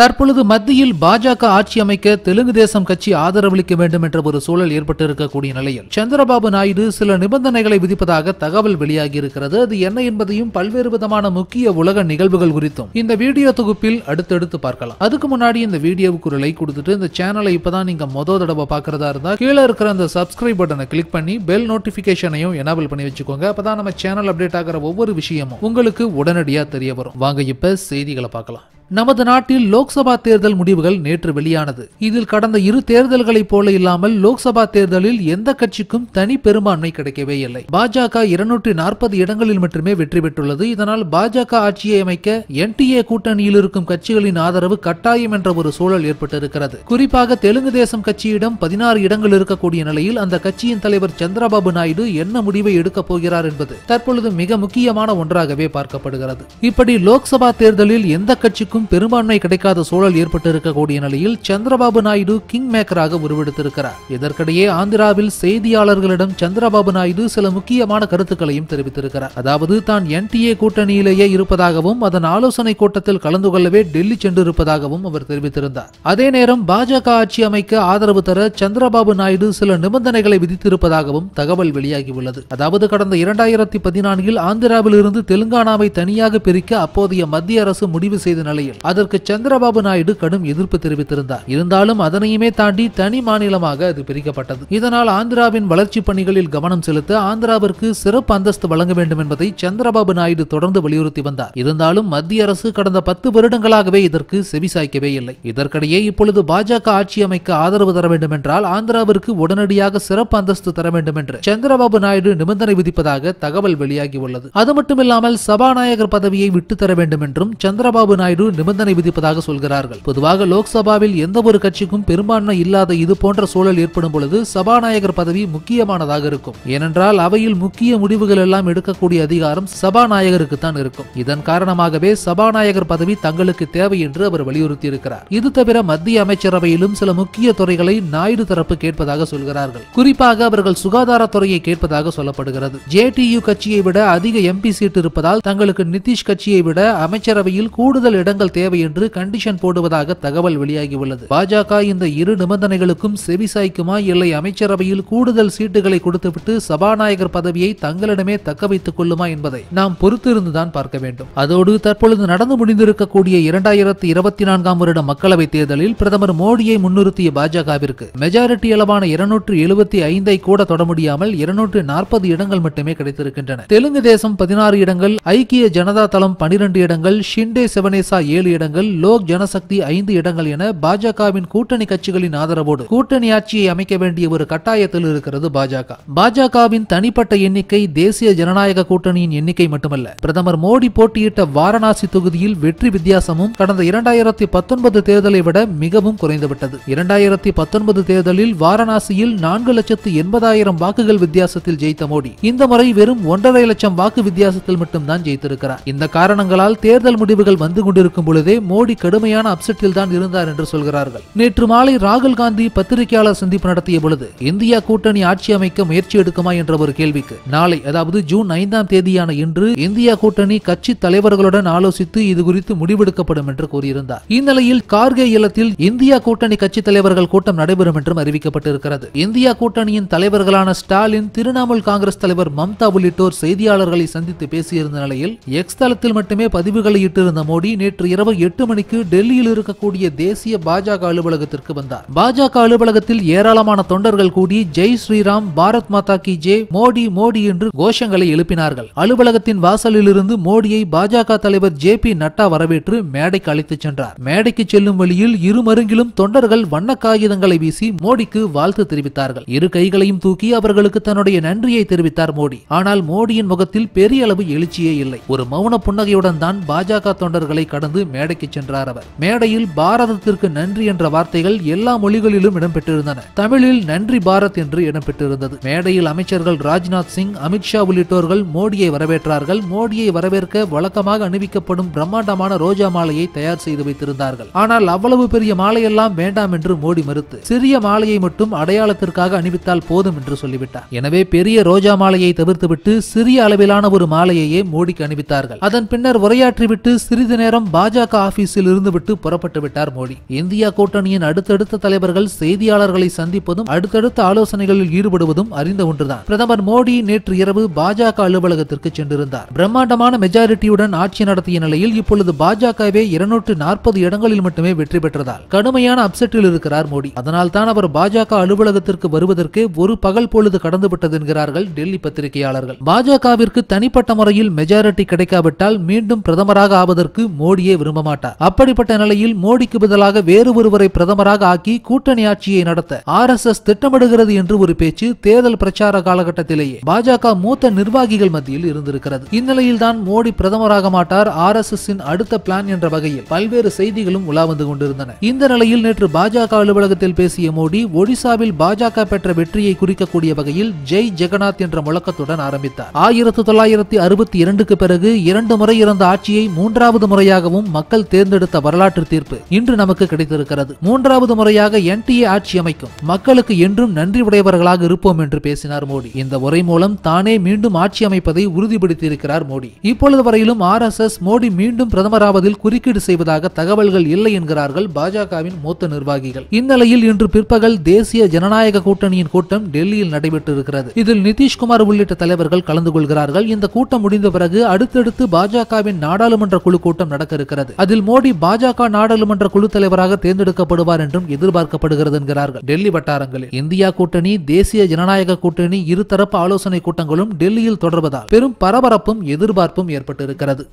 தற்பொழுது மத்தியில் பாஜக ஆட்சி அமைக்க தெலுங்கு தேசம் கட்சி ஆதரவளிக்க வேண்டும் என்ற ஒரு சூழல் ஏற்பட்டிருக்கக்கூடிய நிலையில் சந்திரபாபு நாயுடு சில நிபந்தனைகளை விதிப்பதாக தகவல் வெளியாகி இருக்கிறது அது என்ன என்பதையும் பல்வேறு விதமான முக்கிய உலக நிகழ்வுகள் குறித்தும் இந்த வீடியோ தொகுப்பில் அடுத்தடுத்து பார்க்கலாம் அதுக்கு முன்னாடி இந்த வீடியோவுக்கு ஒரு லைக் கொடுத்துட்டு இந்த சேனலை இப்பதான் நீங்க மொத தடவை பாக்குறதா இருந்தா கீழே இருக்கிற அந்த சப்ஸ்கிரைப் பட்டனை கிளிக் பண்ணி பெல் நோட்டிபிகேஷனையும் எனபிள் பண்ணி வச்சுக்கோங்க அப்பதான் நம்ம சேனல் அப்டேட் ஆகிற ஒவ்வொரு விஷயமும் உங்களுக்கு உடனடியா தெரிய வரும் வாங்க இப்ப செய்திகளை பார்க்கலாம் நமது நாட்டில் லோக்சபா தேர்தல் முடிவுகள் நேற்று வெளியானது இதில் கடந்த இரு தேர்தல்களைப் போல இல்லாமல் லோக்சபா தேர்தலில் எந்த கட்சிக்கும் தனி பெரும்பான்மை கிடைக்கவே இல்லை பாஜக இருநூற்றி நாற்பது இடங்களில் மட்டுமே வெற்றி பெற்றுள்ளது இதனால் பாஜக ஆட்சியை அமைக்க என்டிஏ கூட்டணியில் இருக்கும் கட்சிகளின் ஆதரவு கட்டாயம் என்ற ஒரு சூழல் ஏற்பட்டிருக்கிறது குறிப்பாக தெலுங்கு தேசம் கட்சியிடம் பதினாறு இடங்கள் இருக்கக்கூடிய நிலையில் அந்த கட்சியின் தலைவர் சந்திரபாபு நாயுடு என்ன முடிவை எடுக்கப் போகிறார் என்பது தற்பொழுது மிக முக்கியமான ஒன்றாகவே பார்க்கப்படுகிறது இப்படி லோக்சபா தேர்தலில் எந்த கட்சிக்கும் கட்சிக்கும் பெரும்பான்மை கிடைக்காத சூழல் ஏற்பட்டிருக்கக்கூடிய நிலையில் சந்திரபாபு நாயுடு கிங் மேக்கராக உருவெடுத்திருக்கிறார் இதற்கிடையே ஆந்திராவில் செய்தியாளர்களிடம் சந்திரபாபு நாயுடு சில முக்கியமான கருத்துக்களையும் தெரிவித்திருக்கிறார் அதாவது தான் என்டிஏ கூட்டணியிலேயே இருப்பதாகவும் அதன் ஆலோசனை கூட்டத்தில் கலந்து கொள்ளவே டெல்லி சென்றிருப்பதாகவும் அவர் தெரிவித்திருந்தார் அதே நேரம் பாஜக ஆட்சி அமைக்க ஆதரவு தர சந்திரபாபு நாயுடு சில நிபந்தனைகளை விதித்திருப்பதாகவும் தகவல் வெளியாகியுள்ளது அதாவது கடந்த இரண்டாயிரத்தி பதினான்கில் ஆந்திராவில் இருந்து தெலுங்கானாவை தனியாக பிரிக்க அப்போதைய மத்திய அரசு முடிவு செய்த நிலையில் வரையில் அதற்கு சந்திரபாபு நாயுடு கடும் எதிர்ப்பு தெரிவித்திருந்தார் இருந்தாலும் அதனையுமே தாண்டி தனி மாநிலமாக அது பிரிக்கப்பட்டது இதனால் ஆந்திராவின் வளர்ச்சி பணிகளில் கவனம் செலுத்த ஆந்திராவிற்கு சிறப்பு அந்தஸ்து வழங்க வேண்டும் என்பதை சந்திரபாபு நாயுடு தொடர்ந்து வலியுறுத்தி வந்தார் இருந்தாலும் மத்திய அரசு கடந்த பத்து வருடங்களாகவே இதற்கு செவிசாய்க்கவே இல்லை இதற்கிடையே இப்பொழுது பாஜக ஆட்சி அமைக்க ஆதரவு தர வேண்டும் என்றால் ஆந்திராவிற்கு உடனடியாக சிறப்பு அந்தஸ்து தர வேண்டும் என்று சந்திரபாபு நாயுடு நிபந்தனை விதிப்பதாக தகவல் வெளியாகி உள்ளது அது மட்டுமில்லாமல் சபாநாயகர் பதவியை விட்டுத்தர வேண்டும் என்றும் சந்திரபாபு நாயுடு நிபந்தனை விதிப்பதாக சொல்கிறார்கள் பொதுவாக லோக்சபாவில் எந்த ஒரு கட்சிக்கும் பெரும்பான்மை இல்லாத இது போன்ற சூழல் ஏற்படும் பொழுது சபாநாயகர் பதவி முக்கியமானதாக இருக்கும் ஏனென்றால் அவையில் முக்கிய முடிவுகள் எல்லாம் எடுக்கக்கூடிய அதிகாரம் சபாநாயகருக்கு தான் இருக்கும் இதன் காரணமாகவே சபாநாயகர் பதவி தங்களுக்கு தேவை என்று அவர் வலியுறுத்தியிருக்கிறார் இது தவிர மத்திய அமைச்சரவையிலும் சில முக்கிய துறைகளை நாயுடு தரப்பு கேட்பதாக சொல்கிறார்கள் குறிப்பாக அவர்கள் சுகாதாரத்துறையை கேட்பதாக சொல்லப்படுகிறது ஜே கட்சியை விட அதிக எம்பி சீட் இருப்பதால் தங்களுக்கு நிதிஷ் கட்சியை விட அமைச்சரவையில் கூடுதல் இடங்கள் மாற்றங்கள் தேவை என்று கண்டிஷன் போடுவதாக தகவல் வெளியாகியுள்ளது பாஜக இந்த இரு நிபந்தனைகளுக்கும் செவிசாய்க்குமா இல்லை அமைச்சரவையில் கூடுதல் சீட்டுகளை கொடுத்துவிட்டு சபாநாயகர் பதவியை தங்களிடமே தக்க வைத்துக் கொள்ளுமா என்பதை நாம் பொறுத்திருந்துதான் பார்க்க வேண்டும் அதோடு தற்பொழுது நடந்து முடிந்திருக்கக்கூடிய இரண்டாயிரத்தி இருபத்தி நான்காம் வருட மக்களவைத் தேர்தலில் பிரதமர் மோடியை முன்னிறுத்திய பாஜகவிற்கு மெஜாரிட்டி அளவான இருநூற்று எழுபத்தி ஐந்தை கூட தொட முடியாமல் இருநூற்று நாற்பது இடங்கள் மட்டுமே கிடைத்திருக்கின்றன தெலுங்கு தேசம் பதினாறு இடங்கள் ஐக்கிய ஜனதா தளம் பனிரெண்டு இடங்கள் ஷிண்டே செவனேசா ஏழு இடங்கள் லோக் ஜனசக்தி ஐந்து இடங்கள் என பாஜகவின் கூட்டணி கட்சிகளின் ஆதரவோடு கூட்டணி ஆட்சியை அமைக்க வேண்டிய ஒரு கட்டாயத்தில் இருக்கிறது பாஜக பாஜகவின் தனிப்பட்ட எண்ணிக்கை தேசிய ஜனநாயக கூட்டணியின் எண்ணிக்கை மட்டுமல்ல பிரதமர் மோடி போட்டியிட்ட வாரணாசி தொகுதியில் வெற்றி வித்தியாசமும் கடந்த இரண்டாயிரத்தி பத்தொன்பது தேர்தலை விட மிகவும் குறைந்துவிட்டது இரண்டாயிரத்தி பத்தொன்பது தேர்தலில் வாரணாசியில் நான்கு லட்சத்து எண்பதாயிரம் வாக்குகள் வித்தியாசத்தில் ஜெயித்த மோடி இந்த முறை வெறும் ஒன்றரை லட்சம் வாக்கு வித்தியாசத்தில் மட்டும்தான் ஜெயித்திருக்கிறார் இந்த காரணங்களால் தேர்தல் முடிவுகள் வந்து கொண்டிருக்கும் பார்க்கும் பொழுதே மோடி கடுமையான அப்செட்டில் தான் இருந்தார் என்று சொல்கிறார்கள் நேற்று மாலை ராகுல் காந்தி பத்திரிகையாளர் சந்திப்பு நடத்திய பொழுது இந்தியா கூட்டணி ஆட்சி அமைக்க முயற்சி எடுக்குமா என்ற ஒரு கேள்விக்கு நாளை அதாவது ஜூன் ஐந்தாம் தேதியான இன்று இந்தியா கூட்டணி கட்சி தலைவர்களுடன் ஆலோசித்து இது குறித்து முடிவெடுக்கப்படும் என்று கூறியிருந்தார் இந்நிலையில் கார்கே இல்லத்தில் இந்தியா கூட்டணி கட்சி தலைவர்கள் கூட்டம் நடைபெறும் என்றும் அறிவிக்கப்பட்டிருக்கிறது இந்தியா கூட்டணியின் தலைவர்களான ஸ்டாலின் திரிணாமுல் காங்கிரஸ் தலைவர் மம்தா உள்ளிட்டோர் செய்தியாளர்களை சந்தித்து பேசியிருந்த நிலையில் எக்ஸ் தளத்தில் மட்டுமே பதிவுகளை இட்டிருந்த மோடி நேற்று இரவு எட்டு மணிக்கு டெல்லியில் இருக்கக்கூடிய தேசிய பாஜக அலுவலகத்திற்கு வந்தார் பாஜக அலுவலகத்தில் ஏராளமான தொண்டர்கள் கூடி ஜெய் ஸ்ரீராம் பாரத் மாதா கி ஜே மோடி மோடி என்று கோஷங்களை எழுப்பினார்கள் அலுவலகத்தின் வாசலில் இருந்து மோடியை பாஜக தலைவர் ஜே பி நட்டா வரவேற்று மேடைக்கு அழைத்துச் சென்றார் மேடைக்கு செல்லும் வழியில் இரு மருங்கிலும் தொண்டர்கள் வண்ண காகிதங்களை வீசி மோடிக்கு வாழ்த்து தெரிவித்தார்கள் இரு கைகளையும் தூக்கி அவர்களுக்கு தன்னுடைய நன்றியை தெரிவித்தார் மோடி ஆனால் மோடியின் முகத்தில் பெரிய அளவு எழுச்சியே இல்லை ஒரு மௌன புன்னகையுடன் தான் பாஜக தொண்டர்களை கடந்து மேடைக்கு சென்றார் அவர் மேடையில் பாரதத்திற்கு நன்றி என்ற வார்த்தைகள் எல்லா மொழிகளிலும் இடம்பெற்றிருந்தன தமிழில் நன்றி பாரத் என்று இடம்பெற்றிருந்தது மேடையில் அமைச்சர்கள் ராஜ்நாத் சிங் அமித்ஷா உள்ளிட்டோர்கள் மோடியை வரவேற்றார்கள் மோடியை வரவேற்க வழக்கமாக அணிவிக்கப்படும் பிரம்மாண்டமான ரோஜா மாலையை தயார் செய்து வைத்திருந்தார்கள் ஆனால் அவ்வளவு பெரிய மாலையெல்லாம் வேண்டாம் என்று மோடி மறுத்து சிறிய மாலையை மட்டும் அடையாளத்திற்காக அணிவித்தால் போதும் என்று சொல்லிவிட்டார் எனவே பெரிய ரோஜா மாலையை தவிர்த்துவிட்டு சிறிய அளவிலான ஒரு மாலையையே மோடிக்கு அணிவித்தார்கள் அதன் பின்னர் உரையாற்றிவிட்டு சிறிது நேரம் பாஜக பாஜக ஆபீஸில் இருந்து விட்டு புறப்பட்டு விட்டார் மோடி இந்தியா கூட்டணியின் அடுத்தடுத்த தலைவர்கள் செய்தியாளர்களை சந்திப்பதும் அடுத்தடுத்த ஆலோசனைகளில் ஈடுபடுவதும் அறிந்த ஒன்றுதான் பிரதமர் மோடி நேற்று இரவு பாஜக அலுவலகத்திற்கு சென்றிருந்தார் பிரம்மாண்டமான மெஜாரிட்டியுடன் ஆட்சி நடத்திய நிலையில் இப்பொழுது பாஜகவே இருநூற்று நாற்பது இடங்களில் மட்டுமே வெற்றி பெற்றதால் கடுமையான அப்செட்டில் இருக்கிறார் மோடி அதனால் தான் அவர் பாஜக அலுவலகத்திற்கு வருவதற்கு ஒரு பகல் பொழுது கடந்துவிட்டது என்கிறார்கள் டெல்லி பத்திரிகையாளர்கள் பாஜகவிற்கு தனிப்பட்ட முறையில் மெஜாரிட்டி கிடைக்காவிட்டால் மீண்டும் பிரதமராக ஆவதற்கு மோடியே செய்ய விரும்ப மாட்டார் அப்படிப்பட்ட நிலையில் மோடிக்கு பதிலாக வேறு ஒருவரை பிரதமராக ஆக்கி கூட்டணி ஆட்சியை நடத்த ஆர் எஸ் எஸ் திட்டமிடுகிறது என்று ஒரு பேச்சு தேர்தல் பிரச்சார காலகட்டத்திலேயே பாஜக மூத்த நிர்வாகிகள் மத்தியில் இருந்திருக்கிறது இந்நிலையில் தான் மோடி பிரதமராக மாட்டார் ஆர் எஸ் எஸ் அடுத்த பிளான் என்ற வகையில் பல்வேறு செய்திகளும் உலா வந்து கொண்டிருந்தன இந்த நிலையில் நேற்று பாஜக அலுவலகத்தில் பேசிய மோடி ஒடிசாவில் பாஜக பெற்ற வெற்றியை குறிக்கக்கூடிய வகையில் ஜெய் ஜெகநாத் என்ற முழக்கத்துடன் ஆரம்பித்தார் ஆயிரத்தி தொள்ளாயிரத்தி அறுபத்தி இரண்டுக்கு பிறகு இரண்டு முறை இருந்த ஆட்சியை மூன்றாவது முறையாகவும் மூலம் மக்கள் தேர்ந்தெடுத்த வரலாற்று தீர்ப்பு இன்று நமக்கு கிடைத்திருக்கிறது மூன்றாவது முறையாக என்டிஏ ஆட்சி அமைக்கும் மக்களுக்கு என்றும் நன்றி உடையவர்களாக இருப்போம் என்று பேசினார் மோடி இந்த உரை மூலம் தானே மீண்டும் ஆட்சி அமைப்பதை உறுதிப்படுத்தியிருக்கிறார் மோடி இப்பொழுது வரையிலும் ஆர் எஸ் எஸ் மோடி மீண்டும் பிரதமராவதில் குறுக்கீடு செய்வதாக தகவல்கள் இல்லை என்கிறார்கள் பாஜகவின் மூத்த நிர்வாகிகள் இந்நிலையில் இன்று பிற்பகல் தேசிய ஜனநாயக கூட்டணியின் கூட்டம் டெல்லியில் நடைபெற்றிருக்கிறது இதில் நிதிஷ்குமார் உள்ளிட்ட தலைவர்கள் கலந்து கொள்கிறார்கள் இந்த கூட்டம் முடிந்த பிறகு அடுத்தடுத்து பாஜகவின் நாடாளுமன்ற குழு கூட்டம் நடக்க இருக்கிறது இருக்கிறது அதில் மோடி பாஜக நாடாளுமன்ற குழு தலைவராக தேர்ந்தெடுக்கப்படுவார் என்றும் எதிர்பார்க்கப்படுகிறது என்கிறார்கள் டெல்லி வட்டாரங்களில் இந்தியா கூட்டணி தேசிய ஜனநாயக கூட்டணி இருதரப்பு ஆலோசனை கூட்டங்களும் டெல்லியில் தொடர்வதால் பெரும் பரபரப்பும் எதிர்பார்ப்பும் ஏற்பட்டிருக்கிறது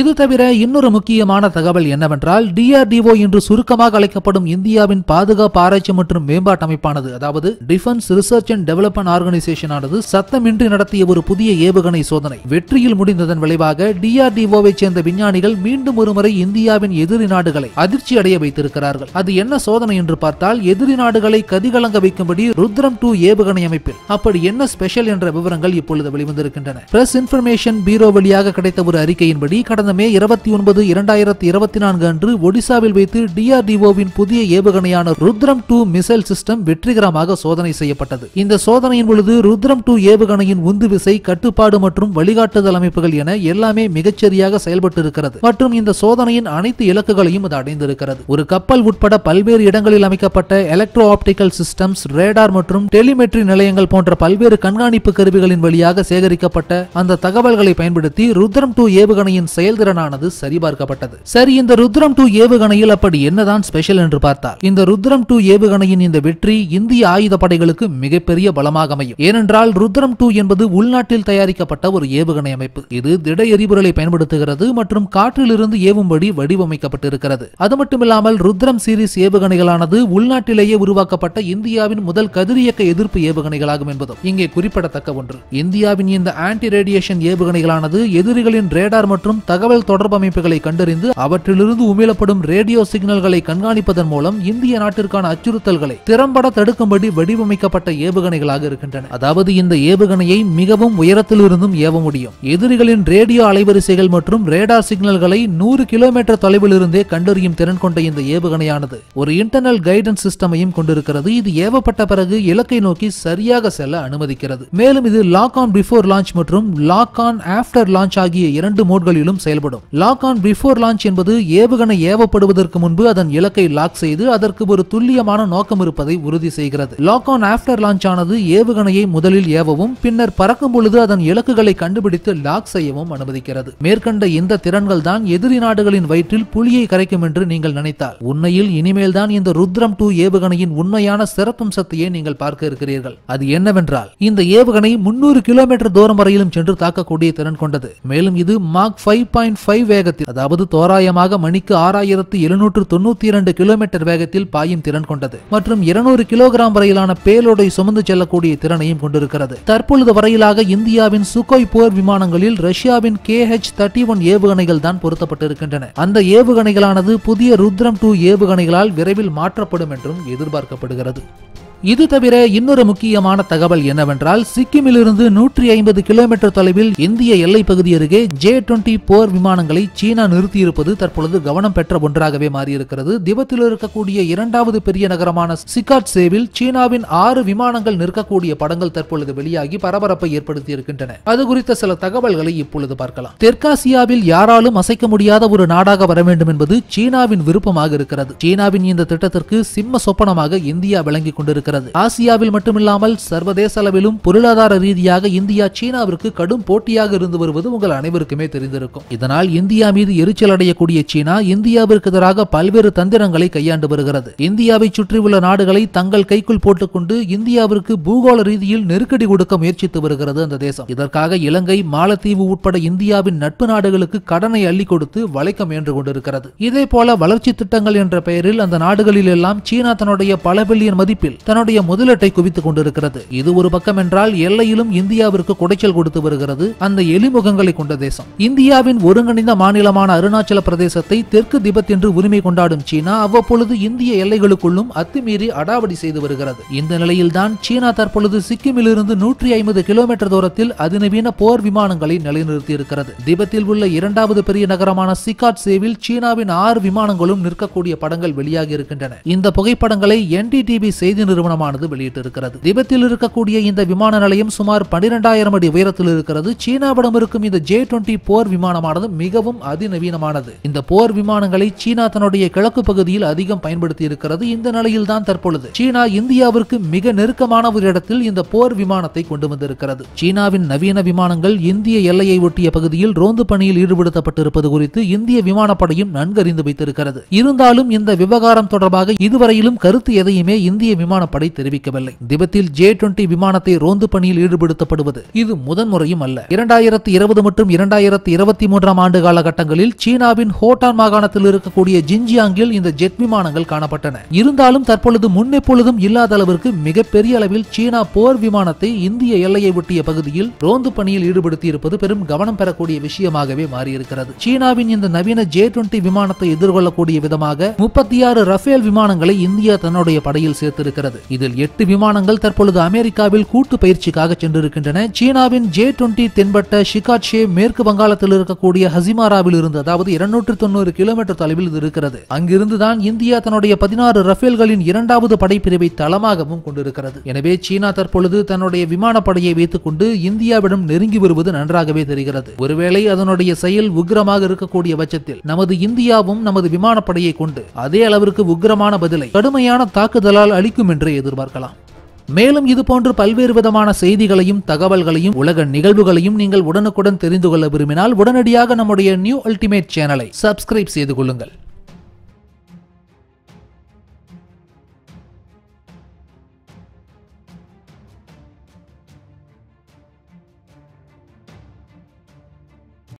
இது தவிர இன்னொரு முக்கியமான தகவல் என்னவென்றால் டிஆர்டிஓ என்று சுருக்கமாக அழைக்கப்படும் இந்தியாவின் பாதுகாப்பு ஆராய்ச்சி மற்றும் மேம்பாட்டு அமைப்பானது அதாவது டிஃபென்ஸ் ரிசர்ச் அண்ட் டெவலப்மெண்ட் ஆனது சத்தமின்றி நடத்திய ஒரு புதிய ஏவுகணை சோதனை வெற்றியில் முடிந்ததன் விளைவாக டிஆர்டிஓவை சேர்ந்த விஞ்ஞானிகள் மீண்டும் ஒருமுறை இந்தியாவின் எதிரி நாடுகளை அதிர்ச்சி அடைய வைத்திருக்கிறார்கள் அது என்ன சோதனை என்று பார்த்தால் எதிரி நாடுகளை கதிகலங்க வைக்கும்படி ருத்ரம் டூ ஏவுகணை அமைப்பில் அப்படி என்ன ஸ்பெஷல் என்ற விவரங்கள் இப்பொழுது வெளிவந்திருக்கின்றன பிரஸ் இன்ஃபர்மேஷன் பீரோ வழியாக கிடைத்த ஒரு அறிக்கையின்படி கடந்த மே இருபத்தி ஒன்பது இரண்டாயிரத்தி இருபத்தி நான்கு அன்று ஒடிசாவில் வைத்து டிஆர்டிஓவின் புதிய ஏவுகணையான ருத்ரம் டூ மிசைல் சிஸ்டம் வெற்றிகரமாக சோதனை செய்யப்பட்டது இந்த சோதனையின் பொழுது ருத்ரம் டூ ஏவுகணையின் உந்து விசை கட்டுப்பாடு மற்றும் வழிகாட்டுதல் அமைப்புகள் என எல்லாமே மிகச்சரியாக செயல்பட்டு இருக்கிறது மற்றும் இந்த சோதனையின் அனைத்து இலக்குகளையும் அது அடைந்திருக்கிறது ஒரு கப்பல் உட்பட பல்வேறு இடங்களில் அமைக்கப்பட்ட எலக்ட்ரோ ஆப்டிக்கல் சிஸ்டம்ஸ் ரேடார் மற்றும் டெலிமெட்ரி நிலையங்கள் போன்ற பல்வேறு கண்காணிப்பு கருவிகளின் வழியாக சேகரிக்கப்பட்ட அந்த தகவல்களை பயன்படுத்தி ருத்ரம் டூ ஏவுகணையின் செயல்திறனானது சரிபார்க்கப்பட்டது சரி இந்த ருத்ரம் டூ ஏவுகணையில் அப்படி என்னதான் ஸ்பெஷல் என்று பார்த்தால் இந்த ருத்ரம் டூ ஏவுகணையின் இந்த வெற்றி இந்திய ஆயுத படைகளுக்கு மிகப்பெரிய பலமாக அமையும் ஏனென்றால் ருத்ரம் டூ என்பது உள்நாட்டில் தயாரிக்கப்பட்ட ஒரு ஏவுகணை அமைப்பு இது திட எரிபொருளை பயன்படுத்துகிறது மற்றும் காற்றிலிருந்து ஏவும்படி வடிவமைக்கப்பட்டிருக்கிறது அது மட்டுமில்லாமல் ருத்ரம் சீரிஸ் ஏவுகணைகளானது உள்நாட்டிலேயே உருவாக்கப்பட்ட இந்தியாவின் முதல் கதிரியக்க எதிர்ப்பு ஏவுகணைகளாகும் என்பதும் இங்கே குறிப்பிடத்தக்க ஒன்று இந்தியாவின் இந்த ஆன்டி ரேடியேஷன் ஏவுகணைகளானது எதிரிகளின் ரேடார் மற்றும் தகவல் தொடர்பு அமைப்புகளை கண்டறிந்து அவற்றிலிருந்து உமிழப்படும் ரேடியோ சிக்னல்களை கண்காணிப்பதன் மூலம் இந்திய நாட்டிற்கான அச்சுறுத்தல்களை திறம்பட தடுக்கும்படி வடிவமைக்கப்பட்ட ஏவுகணைகளாக இருக்கின்றன அதாவது இந்த ஏவுகணையை மிகவும் உயரத்திலிருந்தும் ஏவ முடியும் எதிரிகளின் ரேடியோ அலைவரிசைகள் மற்றும் ரேடார் சிக்னல்களை நூறு கிலோமீட்டர் தொலைவில் இருந்தே கண்டறியும் திறன் கொண்ட இந்த ஏவுகணையானது ஒரு இன்டர்னல் கைடன்ஸ் சிஸ்டமையும் கொண்டிருக்கிறது இது ஏவப்பட்ட பிறகு இலக்கை நோக்கி சரியாக செல்ல அனுமதிக்கிறது மேலும் இது லாக் ஆன் பிஃபோர் லான்ச் மற்றும் லாக் ஆன் ஆஃப்டர் லான்ச் ஆகிய இரண்டு மோட்களிலும் செயல்படும் லாக் ஆன் பிஃபோர் லான்ச் என்பது ஏவுகணை ஏவப்படுவதற்கு முன்பு அதன் இலக்கை லாக் செய்து அதற்கு ஒரு துல்லியமான நோக்கம் இருப்பதை உறுதி செய்கிறது லாக் ஆன் ஆஃப்டர் லான்ச் ஆனது ஏவுகணையை முதலில் ஏவவும் பின்னர் பறக்கும் பொழுது அதன் இலக்குகளை கண்டுபிடித்து லாக் செய்யவும் அனுமதிக்கிறது மேற்கண்ட இந்த திறன்கள் தான் எதிரி நாடுகளின் வயிற்றில் புலியை கரைக்கும் என்று நீங்கள் நினைத்தால் உண்மையில் இனிமேல் தான் இந்த ருத்ரம் டூ ஏவுகணையின் உண்மையான சிறப்பம்சத்தையே நீங்கள் பார்க்க இருக்கிறீர்கள் அது என்னவென்றால் இந்த ஏவுகணை முன்னூறு கிலோமீட்டர் தூரம் வரையிலும் சென்று தாக்கக்கூடிய திறன் கொண்டது மேலும் இது மார்க் ஃபைவ் பாயிண்ட் வேகத்தில் அதாவது தோராயமாக மணிக்கு ஆறாயிரத்து எழுநூற்று தொண்ணூத்தி இரண்டு கிலோமீட்டர் வேகத்தில் பாயும் திறன் கொண்டது மற்றும் இருநூறு கிலோகிராம் வரையிலான பேலோடை சுமந்து செல்லக்கூடிய திறனையும் கொண்டிருக்கிறது தற்பொழுது வரையிலாக இந்தியாவின் சுகோய் போர் விமானங்களில் ரஷ்யாவின் கே ஹெச் தேர்ட்டி ஒன் ஏவுகணைகள் தான் பொருத்தப்பட்டிருக்கின்றன அந்த ஏவுகணைகளானது புதிய ருத்ரம் டூ ஏவுகணைகளால் விரைவில் மாற்றப்படும் என்றும் எதிர்பார்க்கப்படுகிறது இது தவிர இன்னொரு முக்கியமான தகவல் என்னவென்றால் சிக்கிமிலிருந்து நூற்றி ஐம்பது கிலோமீட்டர் தொலைவில் இந்திய எல்லை பகுதி அருகே ஜே டுவெண்டி போர் விமானங்களை சீனா நிறுத்தியிருப்பது தற்பொழுது கவனம் பெற்ற ஒன்றாகவே மாறியிருக்கிறது திபத்தில் இருக்கக்கூடிய இரண்டாவது பெரிய நகரமான சிகாட் சேவில் சீனாவின் ஆறு விமானங்கள் நிற்கக்கூடிய படங்கள் தற்பொழுது வெளியாகி பரபரப்பை ஏற்படுத்தி இருக்கின்றன அது குறித்த சில தகவல்களை இப்பொழுது பார்க்கலாம் தெற்காசியாவில் யாராலும் அசைக்க முடியாத ஒரு நாடாக வர வேண்டும் என்பது சீனாவின் விருப்பமாக இருக்கிறது சீனாவின் இந்த திட்டத்திற்கு சிம்ம சொப்பனமாக இந்தியா விளங்கிக் கொண்டிருக்கிறது இருக்கிறது ஆசியாவில் மட்டுமில்லாமல் சர்வதேச அளவிலும் பொருளாதார ரீதியாக இந்தியா சீனாவிற்கு கடும் போட்டியாக இருந்து வருவது உங்கள் அனைவருக்குமே தெரிந்திருக்கும் இதனால் இந்தியா மீது எரிச்சல் அடையக்கூடிய சீனா இந்தியாவிற்கு எதிராக பல்வேறு தந்திரங்களை கையாண்டு வருகிறது இந்தியாவை சுற்றியுள்ள நாடுகளை தங்கள் கைக்குள் போட்டுக்கொண்டு இந்தியாவிற்கு பூகோள ரீதியில் நெருக்கடி கொடுக்க முயற்சித்து வருகிறது அந்த தேசம் இதற்காக இலங்கை மாலத்தீவு உட்பட இந்தியாவின் நட்பு நாடுகளுக்கு கடனை அள்ளி கொடுத்து வளைக்க முயன்று கொண்டிருக்கிறது இதே போல வளர்ச்சி திட்டங்கள் என்ற பெயரில் அந்த நாடுகளில் எல்லாம் சீனா தன்னுடைய பல பில்லியன் மதிப்பில் தன்னுடைய தன்னுடைய முதலீட்டை குவித்துக் கொண்டிருக்கிறது இது ஒரு பக்கம் என்றால் எல்லையிலும் இந்தியாவிற்கு குடைச்சல் கொடுத்து வருகிறது அந்த எலிமுகங்களை கொண்ட தேசம் இந்தியாவின் ஒருங்கிணைந்த மாநிலமான அருணாச்சல பிரதேசத்தை தெற்கு திபத் என்று உரிமை கொண்டாடும் சீனா அவ்வப்பொழுது இந்திய எல்லைகளுக்குள்ளும் அத்துமீறி அடாவடி செய்து வருகிறது இந்த நிலையில்தான் சீனா தற்பொழுது சிக்கிமிலிருந்து நூற்றி ஐம்பது கிலோமீட்டர் தூரத்தில் அதிநவீன போர் விமானங்களை நிலைநிறுத்தி இருக்கிறது திபத்தில் உள்ள இரண்டாவது பெரிய நகரமான சிகாட் சேவில் சீனாவின் ஆறு விமானங்களும் நிற்கக்கூடிய படங்கள் வெளியாகி இருக்கின்றன இந்த புகைப்படங்களை என்டிடிபி செய்தி நிறுவனம் நிறுவனமானது வெளியிட்டிருக்கிறது திபெத்தில் இருக்கக்கூடிய இந்த விமான நிலையம் சுமார் பனிரெண்டாயிரம் அடி உயரத்தில் இருக்கிறது சீனாவிடம் இருக்கும் இந்த ஜே டுவெண்டி போர் விமானமானது மிகவும் அதிநவீனமானது இந்த போர் விமானங்களை சீனா தன்னுடைய கிழக்கு பகுதியில் அதிகம் பயன்படுத்தி இருக்கிறது இந்த நிலையில் தான் தற்பொழுது சீனா இந்தியாவிற்கு மிக நெருக்கமான ஒரு இடத்தில் இந்த போர் விமானத்தை கொண்டு வந்திருக்கிறது சீனாவின் நவீன விமானங்கள் இந்திய எல்லையை ஒட்டிய பகுதியில் ரோந்து பணியில் ஈடுபடுத்தப்பட்டிருப்பது குறித்து இந்திய விமானப்படையும் நன்கறிந்து வைத்திருக்கிறது இருந்தாலும் இந்த விவகாரம் தொடர்பாக இதுவரையிலும் கருத்து எதையுமே இந்திய விமான விமானப்படை தெரிவிக்கவில்லை திபெத்தில் ஜே டுவெண்டி விமானத்தை ரோந்து பணியில் ஈடுபடுத்தப்படுவது இது முதன்முறையும் அல்ல இரண்டாயிரத்தி இருபது மற்றும் இரண்டாயிரத்தி இருபத்தி மூன்றாம் ஆண்டு காலகட்டங்களில் சீனாவின் ஹோட்டான் மாகாணத்தில் இருக்கக்கூடிய ஜின்ஜியாங்கில் இந்த ஜெட் விமானங்கள் காணப்பட்டன இருந்தாலும் தற்பொழுது முன்னெப்பொழுதும் இல்லாத அளவிற்கு மிகப்பெரிய அளவில் சீனா போர் விமானத்தை இந்திய எல்லையை ஒட்டிய பகுதியில் ரோந்து பணியில் ஈடுபடுத்தியிருப்பது பெரும் கவனம் பெறக்கூடிய விஷயமாகவே மாறியிருக்கிறது சீனாவின் இந்த நவீன ஜே டுவெண்டி விமானத்தை எதிர்கொள்ளக்கூடிய விதமாக முப்பத்தி ஆறு ரஃபேல் விமானங்களை இந்தியா தன்னுடைய படையில் சேர்த்திருக்கிறது இதில் எட்டு விமானங்கள் தற்பொழுது அமெரிக்காவில் கூட்டு பயிற்சிக்காக சென்றிருக்கின்றன சீனாவின் ஜே டுவெண்டி தென்பட்ட ஷிகாட்சே மேற்கு வங்காளத்தில் இருக்கக்கூடிய ஹசிமாராவில் இருந்து அதாவது இருநூற்று தொண்ணூறு கிலோமீட்டர் தொலைவில் இது இருக்கிறது அங்கிருந்துதான் இந்தியா தன்னுடைய பதினாறு ரஃபேல்களின் இரண்டாவது படைப்பிரிவை தளமாகவும் கொண்டிருக்கிறது எனவே சீனா தற்பொழுது தன்னுடைய விமானப்படையை வைத்துக் கொண்டு இந்தியாவிடம் நெருங்கி வருவது நன்றாகவே தெரிகிறது ஒருவேளை அதனுடைய செயல் உக்ரமாக இருக்கக்கூடிய பட்சத்தில் நமது இந்தியாவும் நமது விமானப்படையை கொண்டு அதே அளவிற்கு உக்ரமான பதிலை கடுமையான தாக்குதலால் அளிக்கும் என்று என்பதை எதிர்பார்க்கலாம் மேலும் இதுபோன்று பல்வேறு விதமான செய்திகளையும் தகவல்களையும் உலக நிகழ்வுகளையும் நீங்கள் உடனுக்குடன் தெரிந்து கொள்ள விரும்பினால் உடனடியாக நம்முடைய நியூ அல்டிமேட் சேனலை சப்ஸ்கிரைப் செய்து கொள்ளுங்கள்